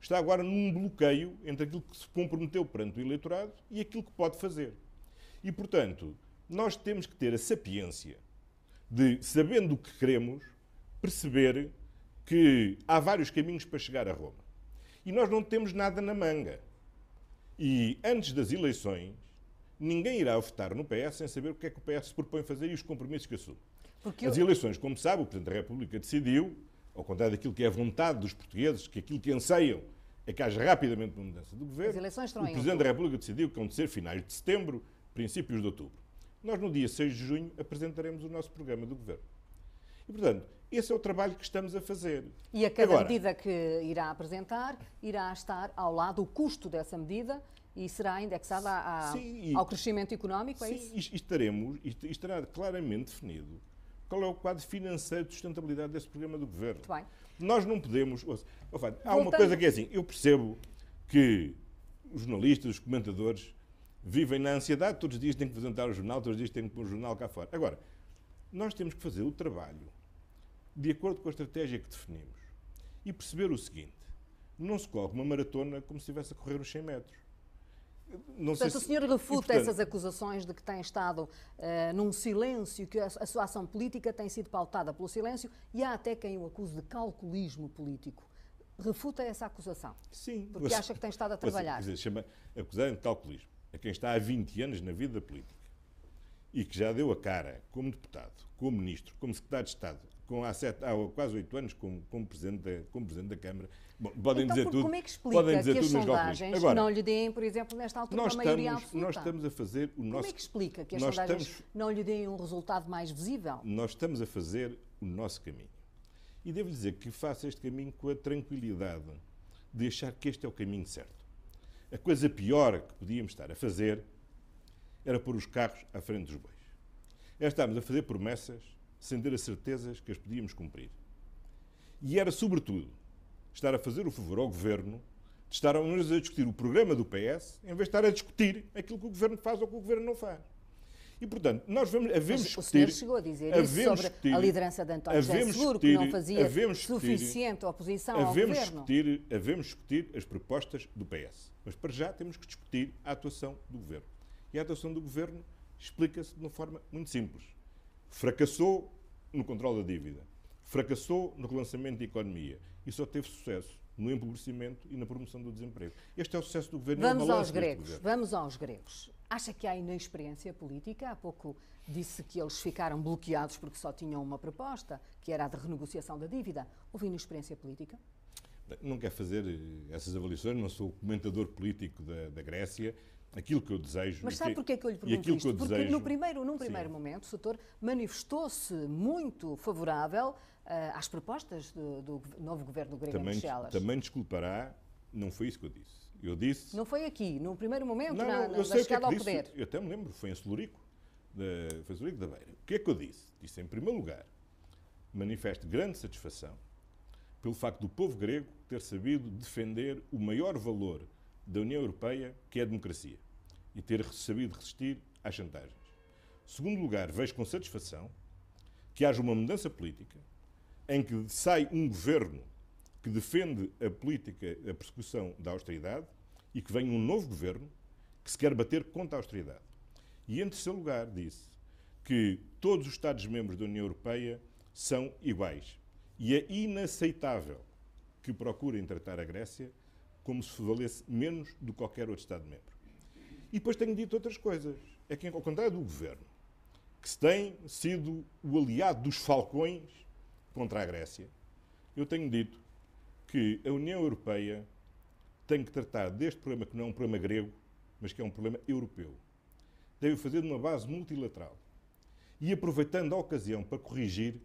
B: está agora num bloqueio entre aquilo que se comprometeu perante o eleitorado e aquilo que pode fazer. E, portanto, nós temos que ter a sapiência de, sabendo o que queremos, perceber que há vários caminhos para chegar a Roma. E nós não temos nada na manga. E antes das eleições, ninguém irá votar no PS sem saber o que é que o PS se propõe fazer e os compromissos que assume. Porque As eu... eleições, como sabe, o Presidente da República decidiu, ao contrário daquilo que é a vontade dos portugueses, que aquilo que anseiam é que haja rapidamente uma mudança de governo. As eleições estão o Presidente da República decidiu que vão ser finais de setembro, princípios de outubro. Nós, no dia 6 de junho, apresentaremos o nosso programa do governo. E, portanto, esse é o trabalho que estamos a fazer. E a cada Agora, medida
A: que irá apresentar, irá estar ao lado o custo dessa medida e será indexada a, sim, ao crescimento económico, é sim, é
B: isso? Sim, estaremos, estará claramente definido qual é o quadro financeiro de sustentabilidade desse programa do Governo. Muito bem. Nós não podemos... há Voltando... uma coisa que é assim, eu percebo que os jornalistas, os comentadores, vivem na ansiedade, todos os dias têm que apresentar o jornal, todos os dias têm que pôr o jornal cá fora. Agora, nós temos que fazer o trabalho de acordo com a estratégia que definimos. E perceber o seguinte: não se corre uma maratona como se estivesse a correr os 100 metros.
A: Não portanto, se... o senhor refuta e, portanto, essas acusações de que tem estado uh, num silêncio, que a, sua ação política tem sido pautada pelo silêncio e há até quem o acuse de calculismo político. Refuta essa acusação? Sim. Porque você, acha que tem estado a trabalhar. Você, dizer,
B: chama, acusar de calculismo a quem está há 20 anos na vida política e que já deu a cara como deputado, como ministro, como secretário de Estado, com há, sete, há quase oito anos como, como, presidente da, como Presidente da Câmara. Bom, podem então, dizer tudo. Como é que explica podem dizer que as sondagens Agora, não lhe
A: deem, por exemplo, nesta altura, nós uma maioria estamos, absoluta? Nós estamos
B: a fazer o nosso nosso... Como é que explica que as sondagens estamos,
A: não lhe deem um resultado mais visível?
B: Nós estamos a fazer o nosso caminho. E devo dizer que faço este caminho com a tranquilidade de achar que este é o caminho certo. A coisa pior que podíamos estar a fazer era pôr os carros à frente dos bois. Já é, estamos a fazer promessas sem ter as certezas que as podíamos cumprir. E era, sobretudo, estar a fazer o favor ao governo de estar ao menos a discutir o programa do PS, em vez de estar a discutir aquilo que o governo faz ou que o governo não faz. E, portanto, nós vamos, havemos Mas, discutir... O senhor chegou a dizer isso sobre discutir, a liderança de António José Seguro, que não fazia havemos suficiente oposição havemos ao governo. Discutir, havemos discutir as propostas do PS. Mas, para já, temos que discutir a atuação do governo. E a atuação do governo explica-se de uma forma muito simples. Fracassou no controle da dívida, fracassou no relançamento da economia e só teve sucesso no empobrecimento e na promoção do desemprego. Este é o sucesso do governo. É vamos aos gregos.
A: Vamos aos gregos. Acha que há inexperiência política? Há pouco disse que eles ficaram bloqueados porque só tinham uma proposta, que era a de renegociação da dívida. Houve inexperiência política?
B: Não quero fazer eh, essas avaliações, não sou comentador político da, da Grécia, aquilo que eu desejo. Mas sabe porquê que eu lhe pergunto isto? Porque desejo, no primeiro,
A: num primeiro sim. momento o setor manifestou-se muito favorável uh, às propostas do, do, novo governo grego também, em Bruxelas.
B: Também desculpará, não foi isso que eu disse. Eu disse... Não foi aqui, no primeiro momento, não, na, na, eu sei o que é que disse, poder. Eu até me lembro, foi em Celurico, da, foi da Beira. O que é que eu disse? Disse, em primeiro lugar, manifesto grande satisfação pelo facto do povo grego ter sabido defender o maior valor da União Europeia, que é a democracia, e ter sabido resistir às chantagens. Segundo lugar, vejo com satisfação que haja uma mudança política em que sai um governo que defende a política, a persecução da austeridade e que vem um novo governo que se quer bater contra a austeridade. E em terceiro lugar, disse que todos os Estados-membros da União Europeia são iguais. E é inaceitável que procurem tratar a Grécia como se valesse menos do que qualquer outro Estado-membro. E depois tenho dito outras coisas. É que, ao contrário do governo, que se tem sido o aliado dos falcões contra a Grécia, eu tenho dito que a União Europeia tem que tratar deste problema, que não é um problema grego, mas que é um problema europeu. Deve fazer numa base multilateral. E aproveitando a ocasião para corrigir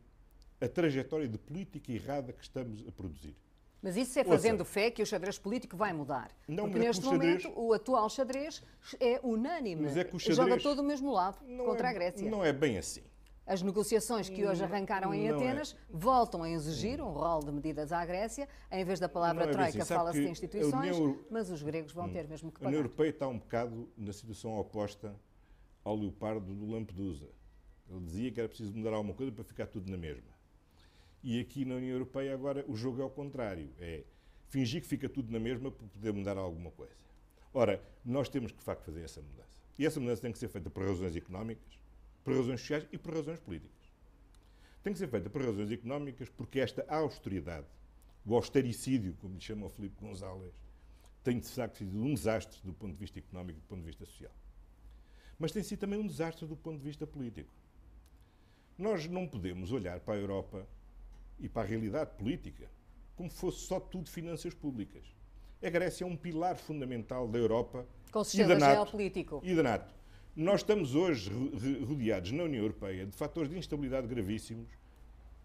B: a trajetória de política errada que estamos a produzir.
A: Mas isso é fazendo Ouça, fé que o xadrez político vai mudar.
B: Não, Porque é neste momento xadrez...
A: o atual xadrez é unânime. Mas é que o xadrez... Joga todo do mesmo lado, contra é, a Grécia. Não é bem assim. As negociações que hoje hum, arrancaram em não é. Atenas é. voltam a exigir um rol de medidas à Grécia. Em vez da palavra não é troika, assim. fala-se de instituições, mas os gregos vão hum. ter mesmo que pagar. A União Europeia
B: está um bocado na situação oposta ao leopardo do Lampedusa. Ele dizia que era preciso mudar alguma coisa para ficar tudo na mesma. E aqui na União Europeia agora o jogo é ao contrário, é fingir que fica tudo na mesma para poder mudar alguma coisa. Ora, nós temos que de facto fazer essa mudança. E essa mudança tem que ser feita por razões económicas, por razões sociais e por razões políticas. Tem que ser feita por razões económicas porque esta austeridade, o austericídio, como lhe chama o Filipe González, tem de facto sido um desastre do ponto de vista económico e do ponto de vista social. Mas tem sido também um desastre do ponto de vista político. Nós não podemos olhar para a Europa e para a realidade política, como fosse só tudo finanças públicas. A Grécia é um pilar fundamental da Europa Com e da NATO,
A: geopolítico.
B: E da NATO. Nós estamos hoje rodeados na União Europeia de fatores de instabilidade gravíssimos,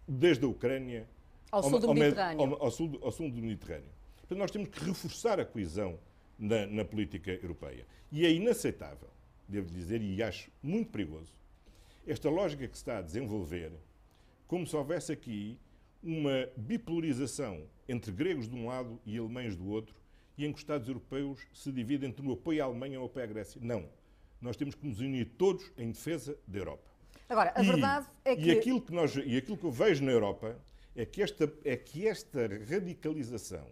B: desde a Ucrânia
A: ao, ao sul do Mediterrâneo. Ao,
B: ao, sul, ao sul do Mediterrâneo. Portanto, nós temos que reforçar a coesão na, na, política europeia. E é inaceitável, devo dizer, e acho muito perigoso, esta lógica que se está a desenvolver, como se houvesse aqui uma bipolarização entre gregos de um lado e alemães do outro, e em que os Estados europeus se dividem entre o apoio à Alemanha ou o apoio à Grécia. Não. Nós temos que nos unir todos em defesa da Europa.
A: Agora, a e, verdade é que... E aquilo
B: que, nós, e aquilo que eu vejo na Europa é que esta, é que esta radicalização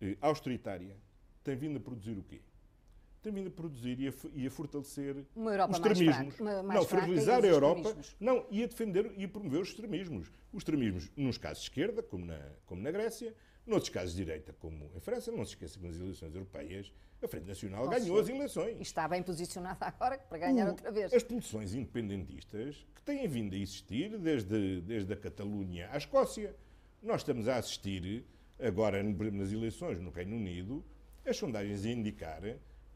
B: eh, austeritária tem vindo a produzir o quê? vindo a produzir e a, e a fortalecer os extremismos. Fraca, não, fragilizar a Europa. Não, e a defender e a promover os extremismos. Os extremismos, nos casos de esquerda, como na, como na Grécia, noutros casos de direita, como em França. Não se esqueça que nas eleições europeias a Frente Nacional Nossa, ganhou as
A: eleições. E está bem posicionada agora para ganhar o, outra vez. As
B: posições independentistas que têm vindo a existir desde, desde a Catalunha à Escócia. Nós estamos a assistir, agora nas eleições no Reino Unido, as sondagens a indicar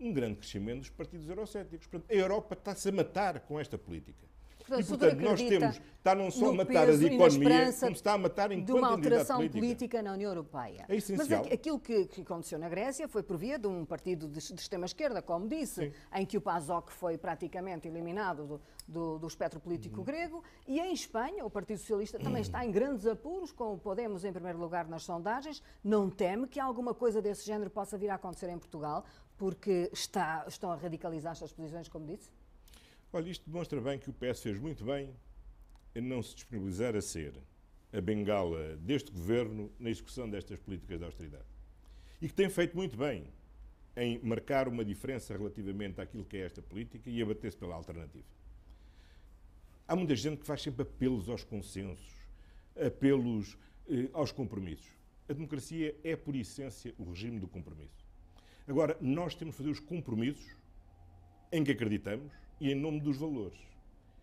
B: um grande crescimento dos partidos eurocéticos. Portanto, a Europa está-se a matar com esta política. Portanto, e, portanto, nós temos, está não só a matar as economias, como se está a matar enquanto de uma alteração política. política.
A: na União Europeia. É essencial. Mas aquilo que, que, aconteceu na Grécia foi por via de um partido de, de extrema-esquerda, como disse, Sim. em que o PASOK foi praticamente eliminado do, do, do espectro político uhum. grego, e em Espanha o Partido Socialista também está em grandes apuros, com o Podemos em primeiro lugar nas sondagens, não teme que alguma coisa desse género possa vir a acontecer em Portugal, porque está, estão a radicalizar estas posições, como disse?
B: Olha, isto demonstra bem que o PS fez muito bem em não se disponibilizar a ser a bengala deste governo na execução destas políticas de austeridade. E que tem feito muito bem em marcar uma diferença relativamente àquilo que é esta política e abater-se pela alternativa. Há muita gente que faz sempre apelos aos consensos, apelos eh, aos compromissos. A democracia é, por essência, o regime do compromisso. Agora, nós temos de fazer os compromissos em que acreditamos e em nome dos valores.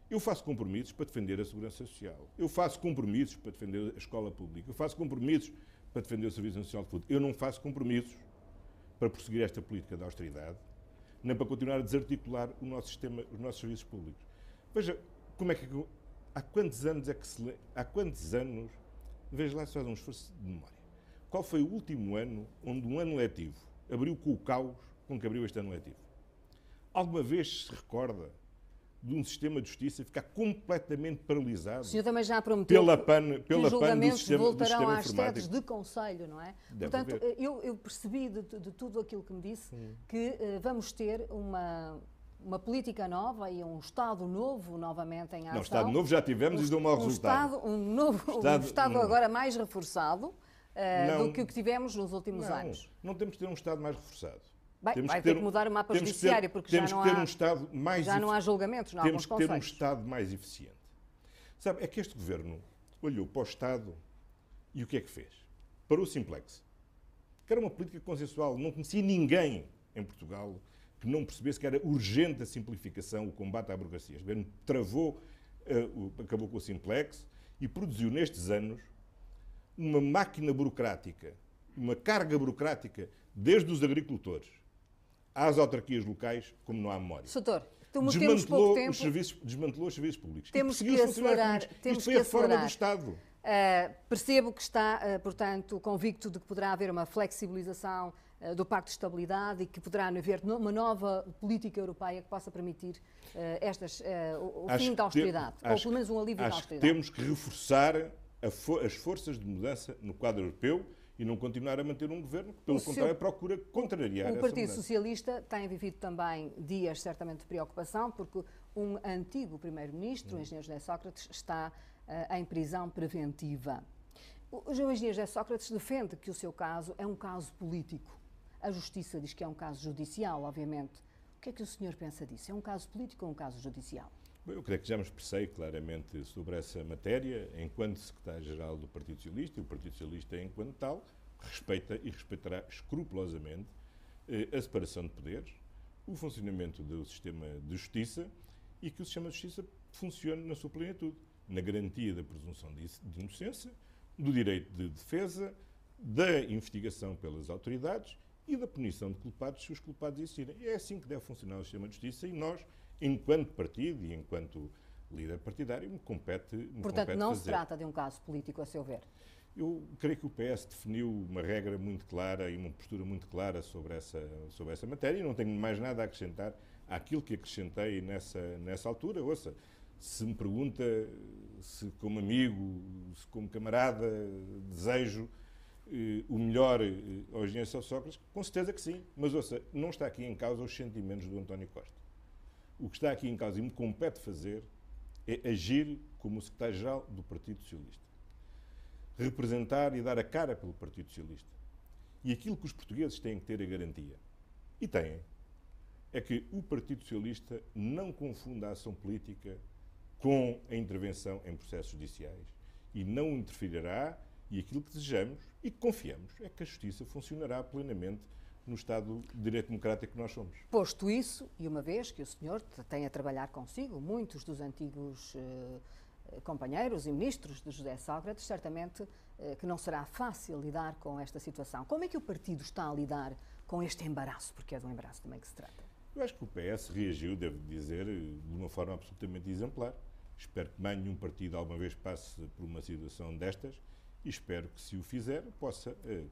B: Eu faço compromissos para defender a segurança social. Eu faço compromissos para defender a escola pública. Eu faço compromissos para defender o Serviço Nacional de Saúde. Eu não faço compromissos para prosseguir esta política de austeridade, nem para continuar a desarticular o nosso sistema, os nossos serviços públicos. Veja, como é que é há quantos anos é que se há quantos anos veja lá se faz um esforço de memória. Qual foi o último ano onde um ano letivo abriu com o caos com que abriu este ano letivo. Alguma vez se recorda de um sistema de justiça ficar completamente paralisado. O senhor também já prometeu pela pan, pela que os julgamentos sistema, voltarão às sedes de
A: conselho, não é? Deve Portanto, eu, eu, percebi de, de, tudo aquilo que me disse hum. que uh, vamos ter uma uma política nova e um Estado novo novamente em ação. Não, Estado novo já tivemos um, e deu um mau resultado. Estado, um novo Estado, um Estado hum. agora mais reforçado, ah, do que o que tivemos nos últimos não, anos? Não temos de ter um
B: Estado mais reforçado. Bem, temos vai que ter, ter que mudar o mapa judiciário, ter, porque já não, há, um Estado mais já não há julgamentos, não há Temos que ter um Estado mais eficiente. Sabe, é que este governo olhou para o Estado e o que é que fez? Parou o Simplex, que era uma política consensual. Não conhecia ninguém em Portugal que não percebesse que era urgente a simplificação, o combate à burocracia. O governo travou, eh, acabou com o Simplex e produziu nestes anos uma máquina burocrática, uma carga burocrática, desde os agricultores às autarquias locais, como não há memória. Soutor, como temos pouco Os serviços, desmantelou os serviços públicos. Temos que acelerar. Temos Isto foi que a reforma do Estado.
A: Uh, percebo que está, uh, portanto, convicto de que poderá haver uma flexibilização uh, do Pacto de Estabilidade e que poderá haver no, uma nova política europeia que possa permitir estas, o, o fim da austeridade, ou pelo menos um alívio da austeridade.
B: temos que reforçar fo as forças de mudança no quadro europeu e não continuar a manter um governo que, pelo o contrário, seu... É procura contrariar O Partido
A: Socialista tem vivido também dias, certamente, de preocupação, porque um antigo primeiro-ministro, hum. o engenheiro José Sócrates, está uh, em prisão preventiva. O Engenheiro José Sócrates defende que o seu caso é um caso político. A Justiça diz que é um caso judicial, obviamente. O que é que o senhor pensa disso? É um caso político ou um caso judicial?
B: Bom, eu creio que já me expressei claramente sobre essa matéria, enquanto secretário-geral do Partido Socialista, e o Partido Socialista, enquanto tal, respeita e respeitará escrupulosamente eh, a separação de poderes, o funcionamento do sistema de justiça e que o sistema de justiça funcione na sua plenitude, na garantia da presunção de inocência, do direito de defesa, da investigação pelas autoridades e da punição de culpados se os culpados existirem. É assim que deve funcionar o sistema de justiça e nós enquanto partido e enquanto líder partidário, me compete me Portanto, compete não fazer. se trata
A: de um caso político, a seu ver?
B: Eu creio que o PS definiu uma regra muito clara e uma postura muito clara sobre essa, sobre essa matéria e não tenho mais nada a acrescentar àquilo que acrescentei nessa, nessa altura. Ouça, se me pergunta se, como amigo, se como camarada, desejo eh, o melhor eh, ao engenheiro Sócrates, com certeza que sim. Mas ouça, não está aqui em causa os sentimentos do António Costa. O que está aqui em causa e me compete fazer é agir como o secretário-geral do Partido Socialista. Representar e dar a cara pelo Partido Socialista. E aquilo que os portugueses têm que ter a garantia, e têm, é que o Partido Socialista não confunda a ação política com a intervenção em processos judiciais e não interferirá. E aquilo que desejamos e que confiamos é que a justiça funcionará plenamente no Estado de Direito Democrático que nós somos.
A: Posto isso, e uma vez que o senhor tem a trabalhar consigo, muitos dos antigos eh, companheiros e ministros de José Sócrates, certamente eh, que não será fácil lidar com esta situação. Como é que o partido está a lidar com este embaraço, porque é de um embaraço também que se trata? Eu
B: acho que o PS reagiu, devo dizer, eh, de uma forma absolutamente exemplar. Espero que mais nenhum partido alguma vez passe por uma situação destas e espero que, se o fizer, possa eh,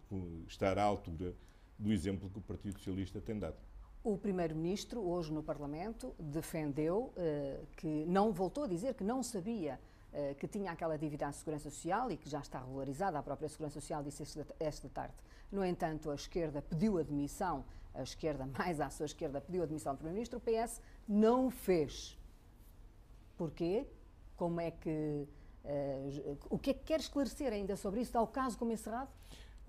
B: estar à altura do exemplo que o Partido Socialista tem dado.
A: O Primeiro-Ministro, hoje no Parlamento, defendeu eh, que não voltou a dizer que não sabia eh, que tinha aquela dívida à Segurança Social e que já está regularizada. A própria Segurança Social disse esta, esta tarde. No entanto, a esquerda pediu admissão, a esquerda, mais à sua esquerda, pediu admissão do Primeiro-Ministro. O PS não fez. Porquê? Como é que. Eh, o que é que quer esclarecer ainda sobre isso? Está o caso como encerrado?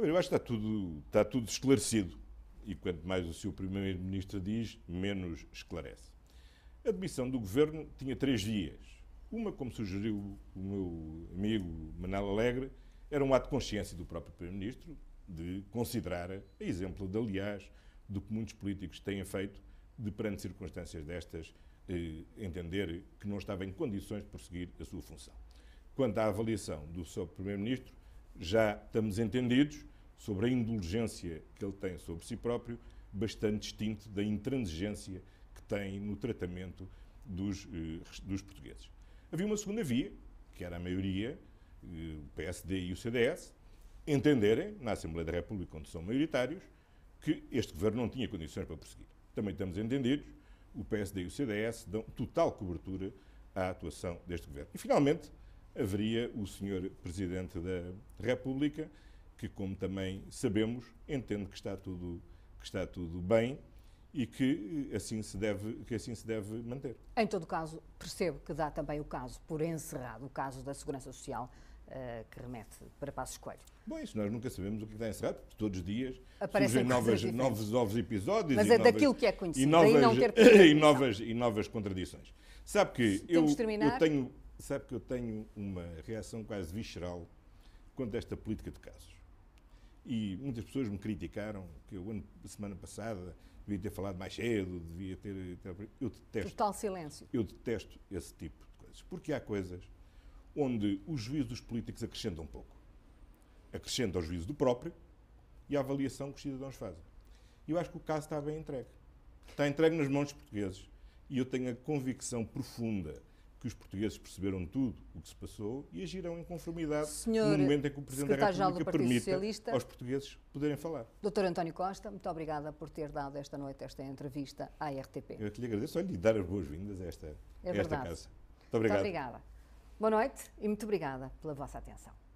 B: Eu acho que está tudo, está tudo esclarecido. E quanto mais o seu primeiro-ministro diz, menos esclarece. A demissão do governo tinha três dias. Uma, como sugeriu o meu amigo Manal Alegre, era um ato de consciência do próprio primeiro-ministro de considerar, a exemplo de, aliás, do que muitos políticos têm feito, de perante circunstâncias destas, eh, entender que não estava em condições de prosseguir a sua função. Quanto à avaliação do seu primeiro-ministro, já estamos entendidos sobre a indulgência que ele tem sobre si próprio, bastante distinto da intransigência que tem no tratamento dos, eh, dos portugueses. Havia uma segunda via, que era a maioria, eh, o PSD e o CDS, entenderem, na Assembleia da República, onde são maioritários, que este governo não tinha condições para prosseguir. Também estamos entendidos, o PSD e o CDS dão total cobertura à atuação deste governo. E, finalmente, haveria o Sr. Presidente da República, que, como também sabemos, entende que está tudo, que está tudo bem e que eh, assim, se deve, que assim se deve manter.
A: Em todo caso, percebo que dá também o caso por encerrado, o caso da Segurança Social, uh, que remete para
B: Passos Coelho. Bom, isso nós nunca sabemos o que é está encerrado, porque todos os dias Aparecem surgem novas, novos, novos episódios. Mas é novas, daquilo que é conhecido, e novas, não ter e novas, e novas contradições. Sabe que eu, eu, tenho, sabe que eu tenho uma reação quase visceral quanto a esta política de casos. E muitas pessoas me criticaram que eu, a semana passada, devia ter falado mais cedo, devia ter. Eu detesto. Total silêncio. Eu detesto esse tipo de coisas. Porque há coisas onde o juízo dos políticos acrescenta um pouco. Acrescenta ao juízo do próprio e à avaliação que os cidadãos fazem. E eu acho que o caso está bem entregue. Está entregue nas mãos dos portugueses. E eu tenho a convicção profunda que os portugueses perceberam tudo o que se passou e agirão em conformidade Senhor no momento em que o Presidente da República permite aos portugueses poderem falar.
A: Doutor António Costa, muito obrigada por ter dado esta noite esta entrevista à RTP. Eu é que
B: lhe agradeço, olha, e dar as boas-vindas a esta, é esta casa. Muito, obrigado. muito
A: obrigada. Boa noite e muito obrigada pela vossa atenção.